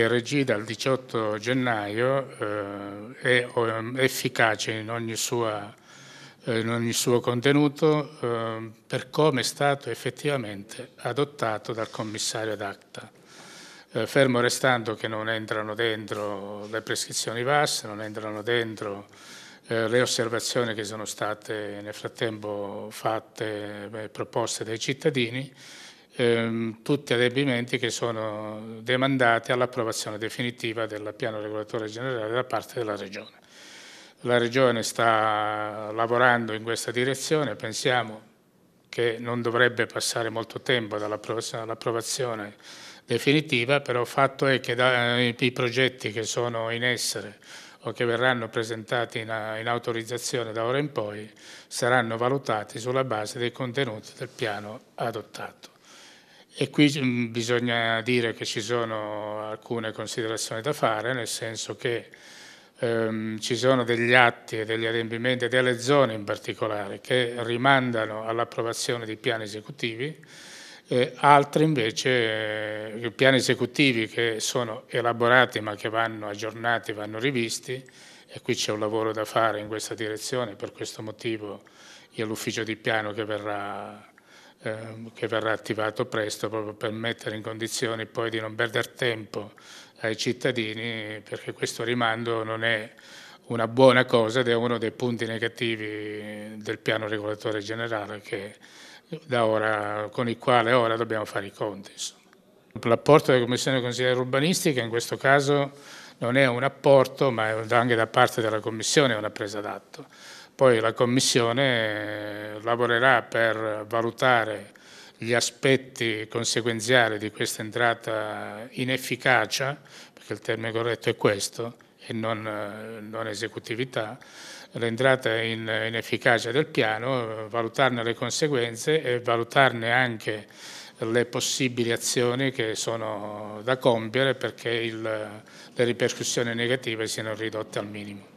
che RG dal 18 gennaio eh, è ehm, efficace in ogni, sua, eh, in ogni suo contenuto eh, per come è stato effettivamente adottato dal commissario d'Acta. Eh, fermo restando che non entrano dentro le prescrizioni VAS, non entrano dentro eh, le osservazioni che sono state nel frattempo fatte, e eh, proposte dai cittadini, ehm, tutti adempimenti che sono demandati all'approvazione definitiva del piano regolatore generale da parte della Regione. La Regione sta lavorando in questa direzione, pensiamo che non dovrebbe passare molto tempo dall'approvazione all definitiva, però fatto è che da, i, eh, i progetti che sono in essere o che verranno presentati in, in, autorizzazione da ora in poi saranno valutati sulla base dei contenuti del piano adottato. E qui mm, bisogna dire che ci sono alcune considerazioni da fare, nel senso che ehm, ci sono degli atti e degli adempimenti delle zone in particolare che rimandano all'approvazione di piani esecutivi, eh, altri invece eh, piani esecutivi che sono elaborati ma che vanno aggiornati, vanno rivisti e qui c'è un lavoro da fare in questa direzione, per questo motivo io l'ufficio di piano che verrà Ehm, che verrà attivato presto proprio per mettere in condizioni poi di non perdere tempo ai cittadini perché questo rimando non è una buona cosa ed è uno dei punti negativi del piano regolatore generale che, ora, con il quale ora dobbiamo fare i conti. L'apporto della Commissione Consigliere Urbanistica in questo caso non è un apporto ma è anche da parte della Commissione è una presa d'atto. Poi la Commissione eh, lavorerà per valutare gli aspetti conseguenziali di questa entrata inefficacia, perché il termine corretto è questo, e non, eh, non esecutività, l'entrata in, in efficacia del piano, eh, valutarne le conseguenze e valutarne anche le possibili azioni che sono da compiere perché il, le ripercussioni negative siano ridotte al minimo.